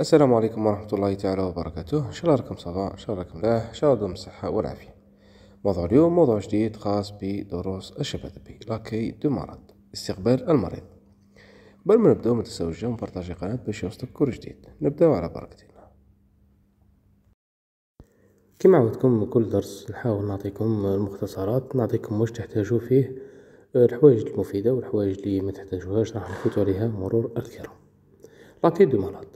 السلام عليكم ورحمة الله تعالى وبركاته إن شاء الله راكم صفاء إن شاء الله راكم ملاح إن شاء الله بالصحة والعافية موضوع اليوم موضوع جديد خاص بدروس الشبذبي لاكي دو مرض استقبال المريض قبل ما نبداو ما تنساو الجيم وبارطاجي القناه باش يوصلك كل جديد نبداو على بركة الله كما عودكم كل درس نحاول نعطيكم المختصرات نعطيكم واش تحتاجو فيه الحوايج المفيدة والحوايج اللي ما تحتاجوهاش راح نفوتو عليها مرور الكرام لاكي دو مرض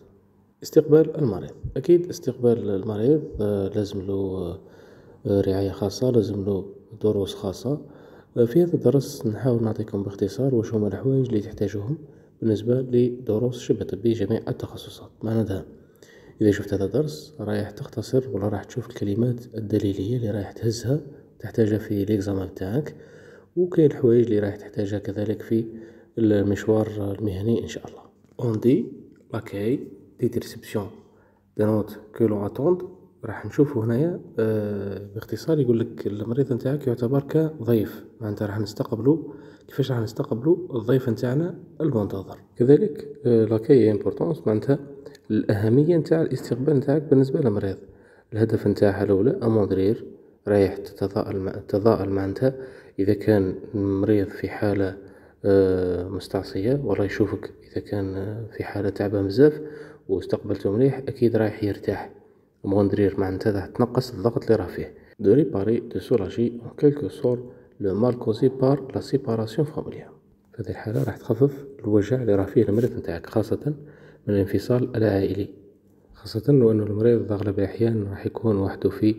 استقبال المريض اكيد استقبال المريض آه، لازم له آه، آه، رعايه خاصه لازم له دروس خاصه في هذا الدرس نحاول نعطيكم باختصار واش هما الحوايج اللي تحتاجوهم بالنسبه لدروس شبه طبي جميع التخصصات معناتها اذا شفت هذا الدرس رايح تختصر ولا راح تشوف الكلمات الدليليه اللي رايح تهزها تحتاجها في ليكزامان تاعك وكاين الحوايج اللي رايح تحتاجها كذلك في المشوار المهني ان شاء الله اوندي dit l'accueil ديترسبسيون دي نوت كو لون اتوند راح نشوفو هنايا آه، باختصار يقول لك المريض نتاعك يعتبر كضيف معناتها راح نستقبلو كيفاش راح نستقبلو الضيف نتاعنا المنتظر كذلك آه، لاكاي امبورطونس معناتها الاهميه نتاع الاستقبال نتاعك بالنسبه للمريض الهدف نتاعها الاولى اموندرير رايح تتضاءل تتضاءل معناتها اذا كان المريض في حاله آه، مستعصية ولا يشوفك إذا كان في حالة تعبان بزاف واستقبلته مليح اكيد رايح يرتاح مغندرير معناتها راح تنقص الضغط اللي راه فيه دو ريباري دو soulager en كيلكو سور لو ماركوزي بار لا سيباراسيون فاميليا في هذه الحالة راح تخفف الوجع اللي راه فيه المريض نتاعك خاصة من الانفصال العائلي خاصة وأن المريض أغلب الأحيان راح يكون وحده في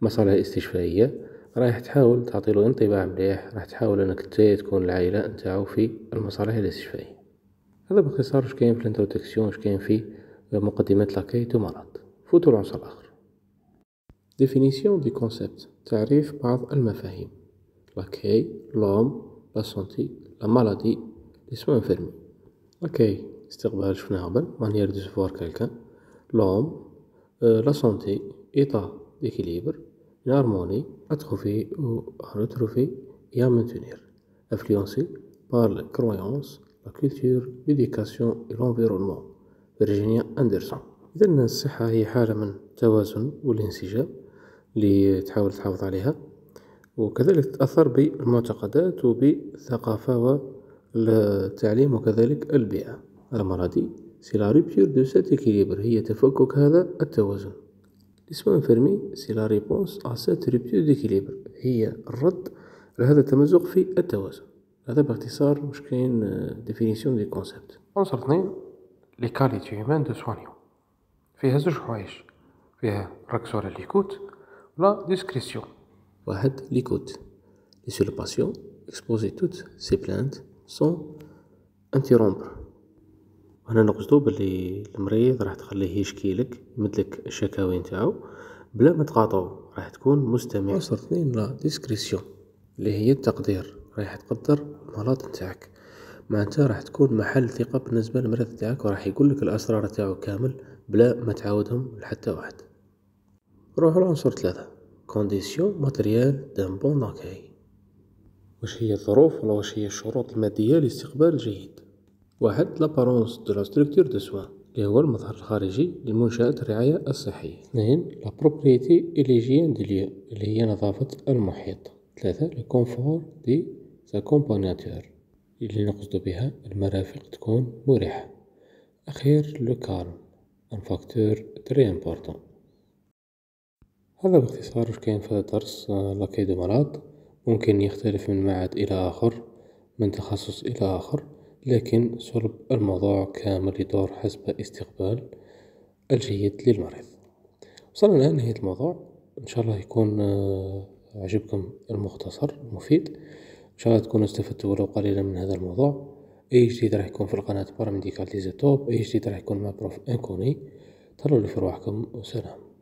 مصالح استشفائية رايح تحاول تعطيله انطباع مليح راح تحاول أنك تكون العائلة نتاعو في المصالح الاستشفائية هذا باختصار واش كاين في الانتروتكسيون واش كاين في مقدمة لاكيت ومرض فوتو العنصر الآخر ديفينيسيون دي كونسيبت تعريف بعض المفاهيم لاكي لوم لا سونتي لا مالادي لي سوا انفيرمي لاكي استقبال شفناها قبل مانيير دو سوفوار كالكان لوم لا سونتي إيطا ديكيليبر une harmonie à trouver ou يا retrouver et بار maintenir, influencée par les croyances, la culture, فيرجينيا أندرسون إذا الصحة هي حالة من التوازن والانسجام اللي تحاول تحافظ عليها وكذلك تتأثر بالمعتقدات وبالثقافة والتعليم وكذلك البيئة المرضي سي لا روبتور دو سات اكيليبر هي تفكك هذا التوازن لسوان فيرمي سي لا ريبونس ا سات روبتور ايكيليبر هي الرد على هذا التمزق في التوازن هذا باختصار واش كاين ديفينيسيون دي كونسيبت عنصر اثنين لي كاليتي هيمان دو سوانيو فيها زوج حوايج فيها ركزوا على ليكوت ولا ديسكريسيون واحد ليكوت لي سو لو باسيون اكسبوزي توت سي بلانت سون انتيرومبر هنا نقصدو بلي المريض راح تخليه يشكي لك يمدلك الشكاوي نتاعو بلا ما تقاطعو راح تكون مستمع اثنين لا ديسكريسيون اللي هي التقدير رايح تقدر المرض نتاعك معناتها راح تكون محل ثقة بالنسبة للمريض تاعك وراح يقولك الأسرار تاعو كامل بلا ما تعاودهم لحتى واحد نروحو لعنصر ثلاثة كونديسيون ماتريال دان بون اكاي واش هي الظروف ولا واش هي الشروط المادية لاستقبال الجيد واحد لابارونس دو لا ستركتور دو سوا اللي هو المظهر الخارجي لمنشأة الرعاية الصحية اثنين لا بروبريتي اليجيان ديليو اللي هي نظافة المحيط ثلاثة لو كونفور دي كومبوناتور اللي نقصد بها المرافق تكون مريحة أخير لو كارم ان فاكتور تري امبورتون هذا باختصار واش كاين في هذا الدرس آه، لاكي دو مرض ممكن يختلف من معهد إلى آخر من تخصص إلى آخر لكن صلب الموضوع كامل يدور حسب استقبال الجيد للمريض وصلنا لنهاية الموضوع إن شاء الله يكون آه، عجبكم المختصر المفيد ان شاء الله تكونوا استفدتوا ولو قليلا من هذا الموضوع اي جديد راح يكون في القناه باراميديكال توب اي جديد راح يكون مع بروف انكوني تهلاو في روحكم وسلام